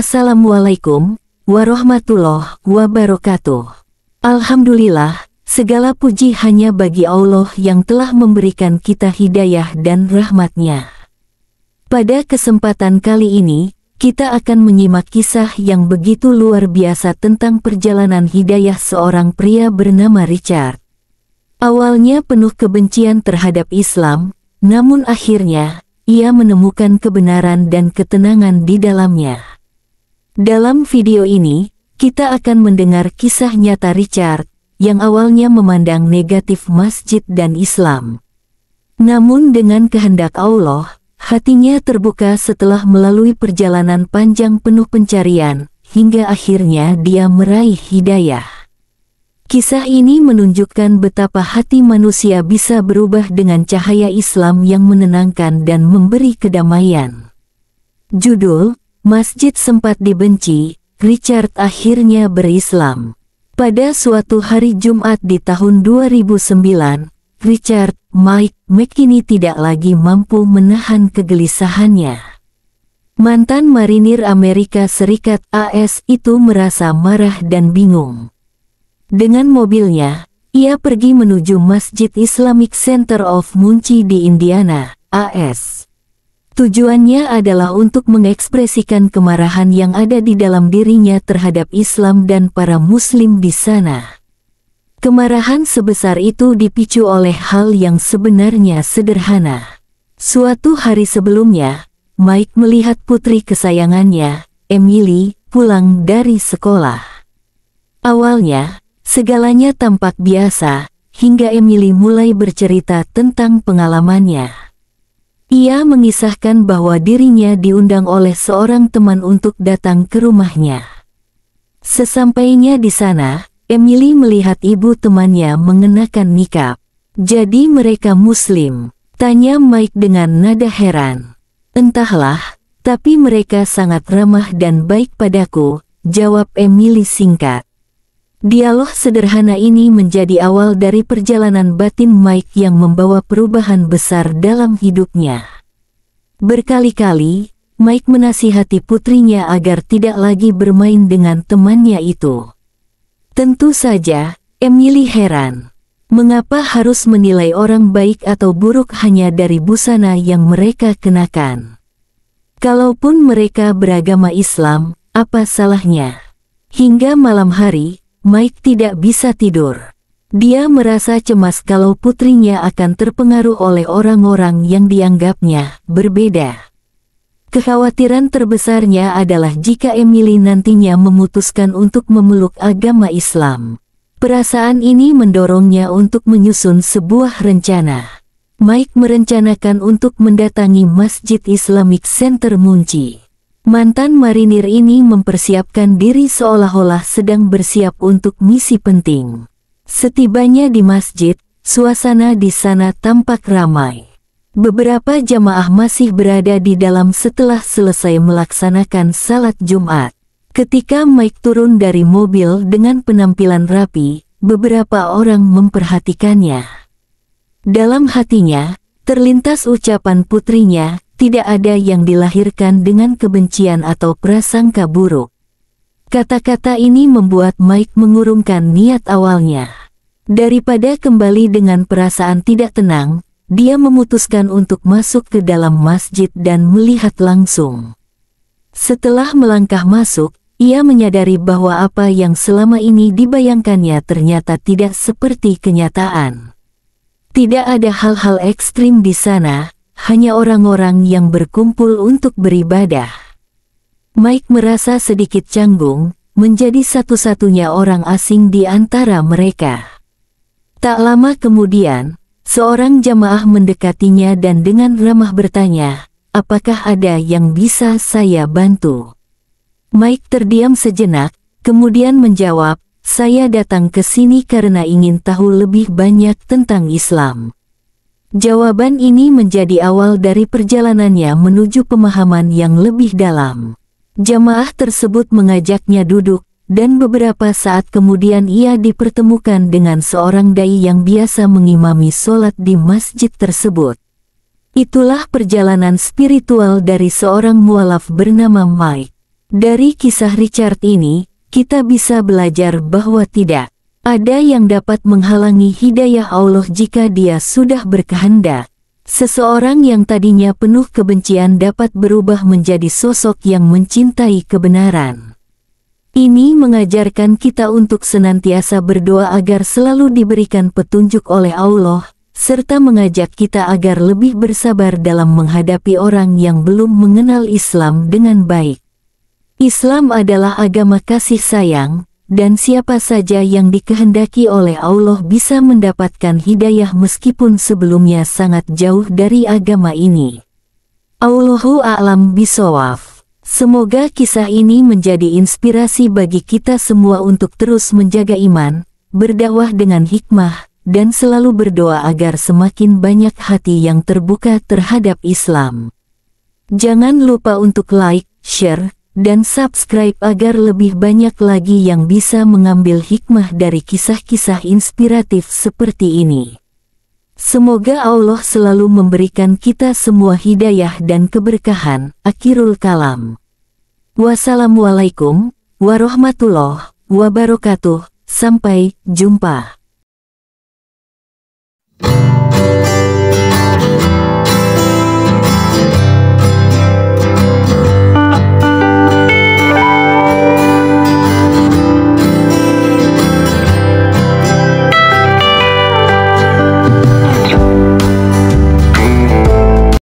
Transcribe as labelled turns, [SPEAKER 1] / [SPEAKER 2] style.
[SPEAKER 1] Assalamualaikum warahmatullahi wabarakatuh. Alhamdulillah, segala puji hanya bagi Allah yang telah memberikan kita hidayah dan rahmatnya. Pada kesempatan kali ini, kita akan menyimak kisah yang begitu luar biasa tentang perjalanan hidayah seorang pria bernama Richard. Awalnya penuh kebencian terhadap Islam, namun akhirnya, ia menemukan kebenaran dan ketenangan di dalamnya. Dalam video ini, kita akan mendengar kisah nyata Richard yang awalnya memandang negatif masjid dan Islam. Namun dengan kehendak Allah, hatinya terbuka setelah melalui perjalanan panjang penuh pencarian, hingga akhirnya dia meraih hidayah. Kisah ini menunjukkan betapa hati manusia bisa berubah dengan cahaya Islam yang menenangkan dan memberi kedamaian. Judul, Masjid sempat dibenci, Richard akhirnya berislam. Pada suatu hari Jumat di tahun 2009, Richard, Mike, McKinney tidak lagi mampu menahan kegelisahannya. Mantan marinir Amerika Serikat AS itu merasa marah dan bingung. Dengan mobilnya, ia pergi menuju Masjid Islamic Center of Muncie di Indiana, AS. Tujuannya adalah untuk mengekspresikan kemarahan yang ada di dalam dirinya terhadap Islam dan para Muslim di sana. Kemarahan sebesar itu dipicu oleh hal yang sebenarnya sederhana. Suatu hari sebelumnya, Mike melihat putri kesayangannya, Emily, pulang dari sekolah. Awalnya, segalanya tampak biasa, hingga Emily mulai bercerita tentang pengalamannya. Ia mengisahkan bahwa dirinya diundang oleh seorang teman untuk datang ke rumahnya. Sesampainya di sana, Emily melihat ibu temannya mengenakan nikab. Jadi mereka muslim, tanya Mike dengan nada heran. Entahlah, tapi mereka sangat ramah dan baik padaku, jawab Emily singkat. Dialog sederhana ini menjadi awal dari perjalanan batin Mike yang membawa perubahan besar dalam hidupnya. Berkali-kali, Mike menasihati putrinya agar tidak lagi bermain dengan temannya itu. Tentu saja, Emily heran. Mengapa harus menilai orang baik atau buruk hanya dari busana yang mereka kenakan? Kalaupun mereka beragama Islam, apa salahnya? Hingga malam hari, Mike tidak bisa tidur. Dia merasa cemas kalau putrinya akan terpengaruh oleh orang-orang yang dianggapnya berbeda. Kekhawatiran terbesarnya adalah jika Emily nantinya memutuskan untuk memeluk agama Islam. Perasaan ini mendorongnya untuk menyusun sebuah rencana. Mike merencanakan untuk mendatangi Masjid Islamic Center Munci. Mantan marinir ini mempersiapkan diri seolah-olah sedang bersiap untuk misi penting. Setibanya di masjid, suasana di sana tampak ramai. Beberapa jamaah masih berada di dalam setelah selesai melaksanakan salat Jumat. Ketika Mike turun dari mobil dengan penampilan rapi, beberapa orang memperhatikannya. Dalam hatinya, terlintas ucapan putrinya, tidak ada yang dilahirkan dengan kebencian atau prasangka buruk. Kata-kata ini membuat Mike mengurungkan niat awalnya. Daripada kembali dengan perasaan tidak tenang, dia memutuskan untuk masuk ke dalam masjid dan melihat langsung. Setelah melangkah masuk, ia menyadari bahwa apa yang selama ini dibayangkannya ternyata tidak seperti kenyataan. Tidak ada hal-hal ekstrim di sana, hanya orang-orang yang berkumpul untuk beribadah. Mike merasa sedikit canggung, menjadi satu-satunya orang asing di antara mereka. Tak lama kemudian, seorang jamaah mendekatinya dan dengan ramah bertanya, apakah ada yang bisa saya bantu? Mike terdiam sejenak, kemudian menjawab, saya datang ke sini karena ingin tahu lebih banyak tentang Islam. Jawaban ini menjadi awal dari perjalanannya menuju pemahaman yang lebih dalam. Jamaah tersebut mengajaknya duduk, dan beberapa saat kemudian ia dipertemukan dengan seorang dai yang biasa mengimami solat di masjid tersebut. Itulah perjalanan spiritual dari seorang mualaf bernama Mike. Dari kisah Richard ini, kita bisa belajar bahwa tidak ada yang dapat menghalangi hidayah Allah jika dia sudah berkehendak. Seseorang yang tadinya penuh kebencian dapat berubah menjadi sosok yang mencintai kebenaran. Ini mengajarkan kita untuk senantiasa berdoa agar selalu diberikan petunjuk oleh Allah, serta mengajak kita agar lebih bersabar dalam menghadapi orang yang belum mengenal Islam dengan baik. Islam adalah agama kasih sayang, dan siapa saja yang dikehendaki oleh Allah bisa mendapatkan hidayah meskipun sebelumnya sangat jauh dari agama ini. Allahu a'lam bisawaf. Semoga kisah ini menjadi inspirasi bagi kita semua untuk terus menjaga iman, berdakwah dengan hikmah, dan selalu berdoa agar semakin banyak hati yang terbuka terhadap Islam. Jangan lupa untuk like, share, dan subscribe agar lebih banyak lagi yang bisa mengambil hikmah dari kisah-kisah inspiratif seperti ini. Semoga Allah selalu memberikan kita semua hidayah dan keberkahan. Akhirul kalam. Wassalamualaikum warahmatullahi wabarakatuh. Sampai jumpa.